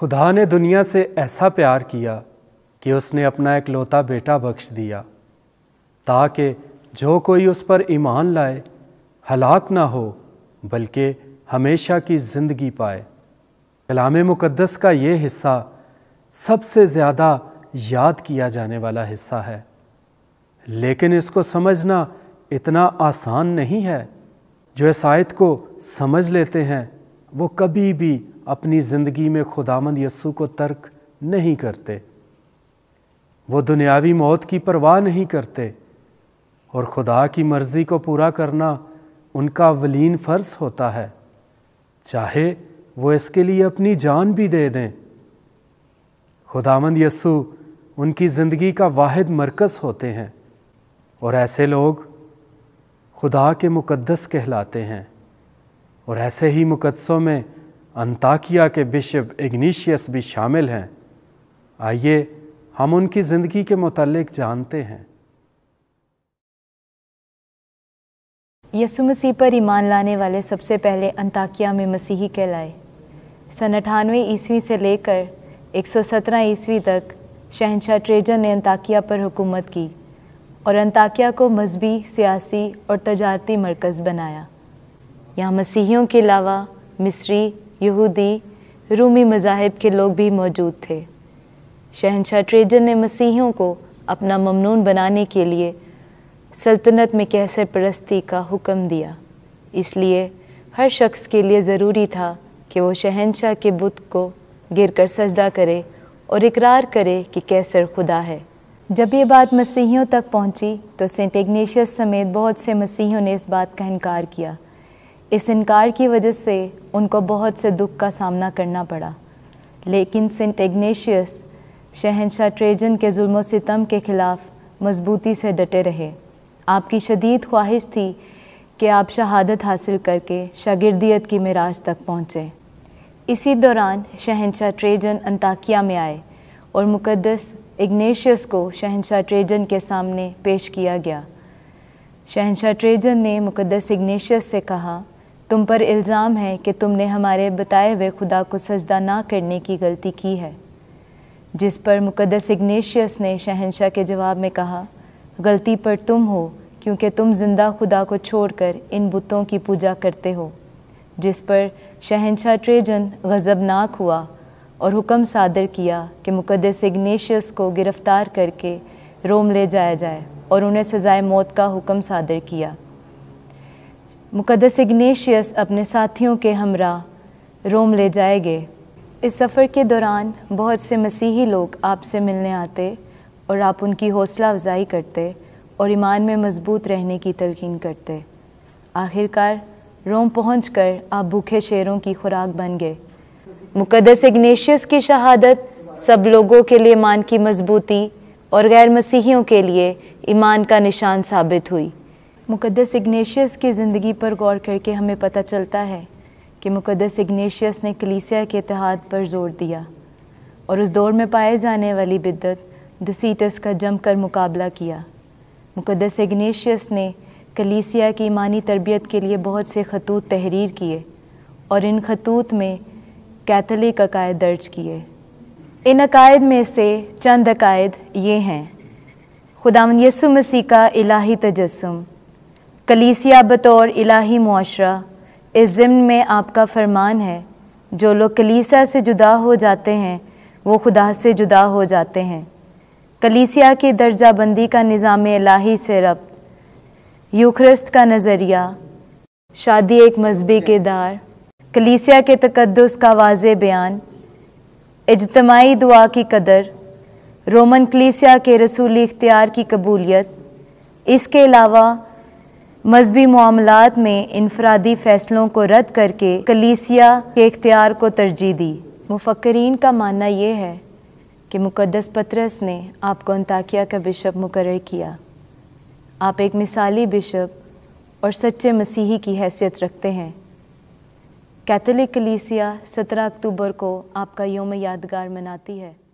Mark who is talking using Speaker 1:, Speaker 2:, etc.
Speaker 1: खुदा ने दुनिया से ऐसा प्यार किया कि उसने अपना एक लौता बेटा बख्श दिया ताकि जो कोई उस पर ईमान लाए हलाक ना हो बल्कि हमेशा की ज़िंदगी पाए कलाम मुक़दस का ये हिस्सा सबसे ज़्यादा याद किया जाने वाला हिस्सा है लेकिन इसको समझना इतना आसान नहीं है जो इस आयत को समझ लेते हैं वो कभी भी अपनी ज़िंदगी में खुदामंद यस्सु को तर्क नहीं करते वो दुनियावी मौत की परवाह नहीं करते और खुदा की मर्ज़ी को पूरा करना उनका वलीन फ़र्ज होता है चाहे वो इसके लिए अपनी जान भी दे दें खुदामंद यस्सु उनकी ज़िंदगी का वाद मरकज़ होते हैं और ऐसे लोग खुदा के मुकद्दस कहलाते हैं और ऐसे ही मुकदसों में अंताकिया के बिशप इग्निशियस भी शामिल हैं आइए हम उनकी ज़िंदगी के मतलब जानते हैं
Speaker 2: यसु मसीह पर ईमान लाने वाले सबसे पहले अंताकिया में मसीही कहलाए सन अठानवे ईस्वी से लेकर 117 ईस्वी तक शहनशाह ट्रेजन ने अंताकिया पर हुकूमत की और अंताकिया को मजहबी सियासी और तजारती मरकज़ बनाया यहाँ मसीहियों के अलावा मिस्री यहूदी रूमी मजाहब के लोग भी मौजूद थे शहनशाह ट्रेजन ने मसीहियों को अपना ममनून बनाने के लिए सल्तनत में कैसर परस्ती का हुक्म दिया इसलिए हर शख्स के लिए ज़रूरी था कि वो शहनशाह के बुत को गिर कर सजदा करे और इकरार करे कि कैसर खुदा है जब ये बात मसीहियों तक पहुंची तो सेंट इग्नेशियस समेत बहुत से मसीहियों ने इस बात का इनकार किया इस इनकार की वजह से उनको बहुत से दुख का सामना करना पड़ा लेकिन सेंट एग्नेशियस शहनशाह ट्रेजन के जुल्म सितम के ख़िलाफ़ मजबूती से डटे रहे आपकी शदीद ख्वाहिश थी कि आप शहादत हासिल करके शागिर्दियत की मराज तक पहुँचें इसी दौरान शहनशाह ट्रेजन अंताकिया में आए और मुकदस इग्नेशियस को शहनशाह ट्रेजन के सामने पेश किया गया शहनशाह ट्रेजन ने मुकदस इग्नेशियस से कहा तुम पर इल्ज़ाम है कि तुमने हमारे बताए हुए खुदा को सजदा ना करने की गलती की है जिस पर मुकदस इग्नेशियस ने शहनशाह के जवाब में कहा गलती पर तुम हो क्योंकि तुम जिंदा खुदा को छोड़कर इन बुतों की पूजा करते हो जिस पर शहनशाह ट्रेजन गज़बनाक हुआ और हुक्म सादर किया कि मुकदस इग्नेशियस को गिरफ़्तार करके रोम ले जाया जाए और उन्हें सज़ाए मौत का हुक्म सादर किया मुकदस इग्नेशियस अपने साथियों के हमरा रोम ले जाए गए इस सफ़र के दौरान बहुत से मसीही लोग आपसे मिलने आते और आप उनकी हौसला अफजाई करते और ईमान में मजबूत रहने की तलकिन करते आखिरकार रोम कर आप भूखे शेरों की खुराक बन गए मुकदस इग्नेशियस की शहादत सब लोगों के लिए ईमान की मजबूती और गैर मसीहियों के लिए ईमान का निशान साबित हुई मुक़दस इग्नेशियस की ज़िंदगी पर गौर करके हमें पता चलता है कि मुक़दस इग्नेशियस ने कलीसिया के इतिहाद पर जोर दिया और उस दौर में पाए जाने वाली बिद्दत डसीटस का जमकर मुकाबला किया मुक़दस इग्नेशियस ने कलीसिया की ईमानी तरबियत के लिए बहुत से खतूत तहरीर किए और इन खतूत में कैथलिक अकायद दर्ज किए इन अकायद में से चंद अकायद ये हैं खुदा यसु मसीह का इलाही तजस्म कलीसिया बतौर इलाही मुआरा इस ज़िम्न में आपका फरमान है जो लोग कलीसिया से जुदा हो जाते हैं वो खुदा से जुदा हो जाते हैं कलीसिया की दर्जा बंदी का निज़ाम इलाही से रब यूखरस्त का नज़रिया शादी एक मजहबी किरदार कलीसिया के तकदस का वाज बयान इजतमाही दुआ की कदर रोमन कलीसिया के रसूली इख्तियार की कबूलियत इसके अलावा मजहबी मामलों में इनफरादी फैसलों को रद्द करके कलीसिया के इख्तियार को तरजीह दी मुफक्रीन का मानना यह है कि मुकदस पत्रस ने आपको अंताकिया का बिशप मुकर किया आप एक मिसाली बिशप और सच्चे मसीही की हैसियत रखते हैं कैथोलिक कलीसिया 17 अक्टूबर को आपका योम यादगार मनाती है